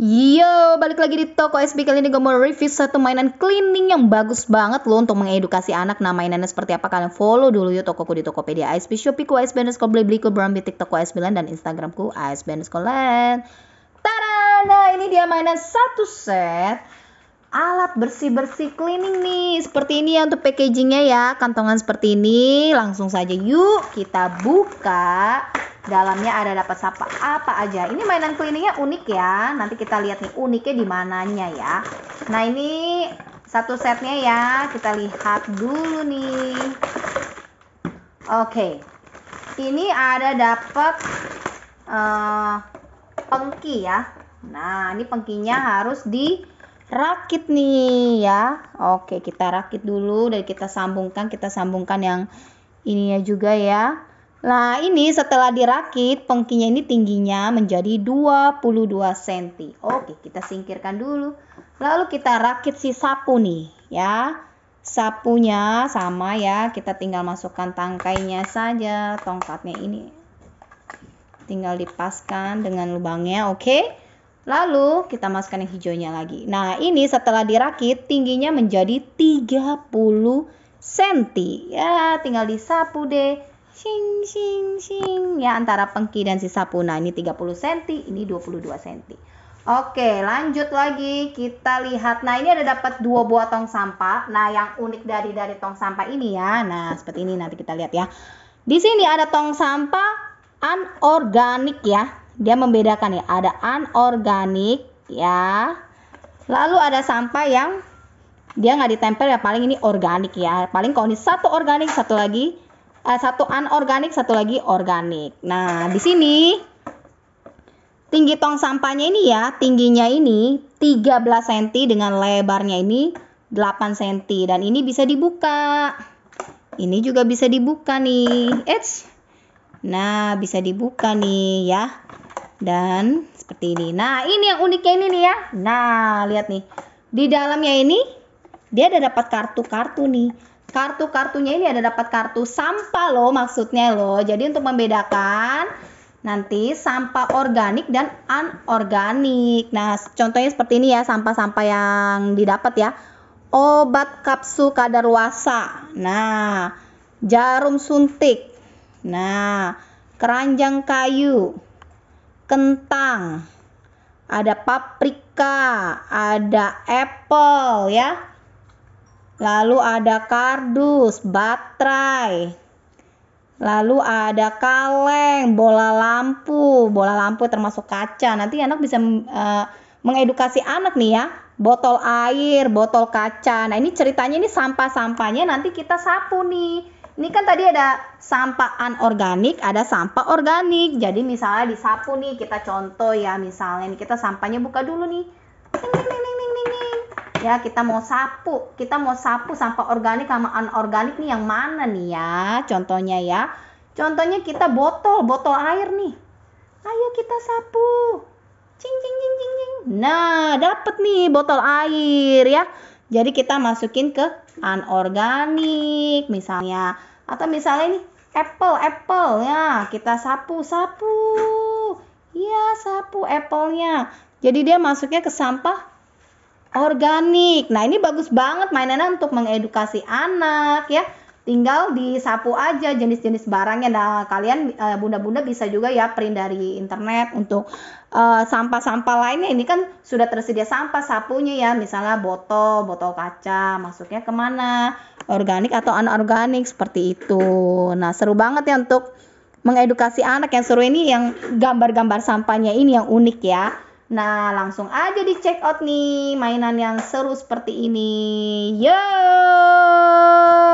Yo, balik lagi di Toko SB kali ini gue mau review satu mainan cleaning yang bagus banget loh untuk mengedukasi anak. Nah mainannya seperti apa kalian follow dulu yuk tokoku di Tokopedia ASB, ku ASB, Underscore Blibliku, Brown Bitik Toko ASB Land, dan Instagramku ASB Underscore Land. Tada! Nah ini dia mainan satu set alat bersih-bersih cleaning nih. Seperti ini ya untuk packagingnya ya, kantongan seperti ini. Langsung saja yuk kita buka dalamnya ada dapat apa apa aja ini mainan cleaningnya unik ya nanti kita lihat nih uniknya di mananya ya nah ini satu setnya ya kita lihat dulu nih oke okay. ini ada dapat uh, eh, pengki ya nah ini pengkinya harus dirakit nih ya oke kita rakit dulu dan kita sambungkan kita sambungkan yang ininya juga ya Nah, ini setelah dirakit, pengkinya ini tingginya menjadi 22 cm. Oke, kita singkirkan dulu. Lalu kita rakit si sapu nih, ya. Sapunya sama ya, kita tinggal masukkan tangkainya saja, tongkatnya ini. Tinggal dipaskan dengan lubangnya, oke? Lalu kita masukkan yang hijaunya lagi. Nah, ini setelah dirakit, tingginya menjadi 30 cm. Ya, tinggal disapu deh sing sing sing ya antara pengki dan sisa punah ini 30 cm ini 22 cm Oke lanjut lagi kita lihat nah ini ada dapat dua buah tong sampah nah yang unik dari dari tong sampah ini ya nah seperti ini nanti kita lihat ya di sini ada tong sampah anorganik ya dia membedakan ya ada anorganik ya lalu ada sampah yang dia nggak ditempel ya paling ini organik ya paling kalau ini satu organik satu lagi uh, satu anorganik, satu lagi organik. Nah, di sini tinggi tong sampahnya ini ya, tingginya ini 13 cm dengan lebarnya ini 8 cm dan ini bisa dibuka. Ini juga bisa dibuka nih. Eits. Nah, bisa dibuka nih ya. Dan seperti ini. Nah, ini yang uniknya ini nih ya. Nah, lihat nih. Di dalamnya ini dia ada dapat kartu-kartu nih kartu-kartunya ini ada dapat kartu sampah loh maksudnya loh. Jadi untuk membedakan nanti sampah organik dan anorganik. Nah, contohnya seperti ini ya, sampah-sampah yang didapat ya. Obat kapsul wasa, Nah, jarum suntik. Nah, keranjang kayu, kentang, ada paprika, ada apple ya. Lalu ada kardus, baterai. Lalu ada kaleng, bola lampu. Bola lampu termasuk kaca. Nanti anak bisa uh, mengedukasi anak nih ya. Botol air, botol kaca. Nah, ini ceritanya ini sampah-sampahnya nanti kita sapu nih. Ini kan tadi ada sampah anorganik, ada sampah organik. Jadi misalnya disapu nih, kita contoh ya misalnya Ini kita sampahnya buka dulu nih. Ini, ini, ini ya kita mau sapu kita mau sapu sampah organik sama anorganik nih yang mana nih ya contohnya ya contohnya kita botol botol air nih ayo kita sapu cing cing cing cing cing nah dapet nih botol air ya jadi kita masukin ke anorganik misalnya atau misalnya nih apple apple ya kita sapu sapu ya sapu apple-nya. jadi dia masuknya ke sampah organik. Nah, ini bagus banget mainannya untuk mengedukasi anak ya. Tinggal disapu aja jenis-jenis barangnya. Nah, kalian eh, bunda-bunda bisa juga ya print dari internet untuk sampah eh, sampah-sampah lainnya. Ini kan sudah tersedia sampah sapunya ya, misalnya botol, botol kaca, masuknya kemana? Organik atau anorganik seperti itu. Nah, seru banget ya untuk mengedukasi anak yang seru ini yang gambar-gambar sampahnya ini yang unik ya. Nah, langsung aja di check out nih mainan yang seru seperti ini. Yo!